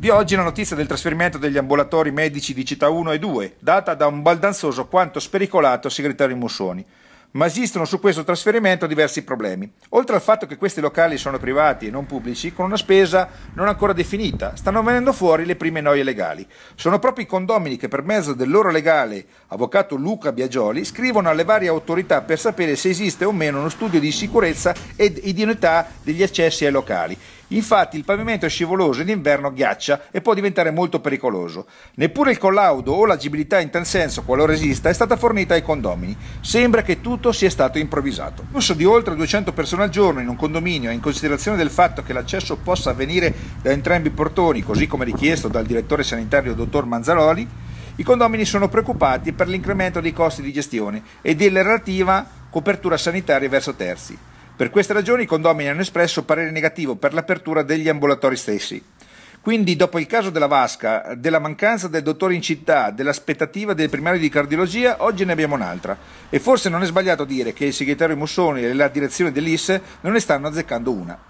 Di oggi la notizia del trasferimento degli ambulatori medici di città 1 e 2, data da un baldanzoso quanto spericolato segretario Mussoni. Ma esistono su questo trasferimento diversi problemi. Oltre al fatto che questi locali sono privati e non pubblici, con una spesa non ancora definita, stanno venendo fuori le prime noie legali. Sono proprio i condomini che per mezzo del loro legale, avvocato Luca Biagioli, scrivono alle varie autorità per sapere se esiste o meno uno studio di sicurezza ed idoneità degli accessi ai locali. Infatti il pavimento è scivoloso ed in inverno ghiaccia e può diventare molto pericoloso. Neppure il collaudo o l'agibilità in tal senso, qualora esista, è stata fornita ai condomini. Sembra che tutto sia stato improvvisato. Un di oltre 200 persone al giorno in un condominio e in considerazione del fatto che l'accesso possa avvenire da entrambi i portoni, così come richiesto dal direttore sanitario dottor Manzaroli, i condomini sono preoccupati per l'incremento dei costi di gestione e della relativa copertura sanitaria verso terzi. Per queste ragioni i condomini hanno espresso parere negativo per l'apertura degli ambulatori stessi. Quindi, dopo il caso della Vasca, della mancanza del dottore in città, dell'aspettativa del primario di cardiologia, oggi ne abbiamo un'altra. E forse non è sbagliato dire che il segretario Mussoni e la direzione dell'ISSE non ne stanno azzeccando una.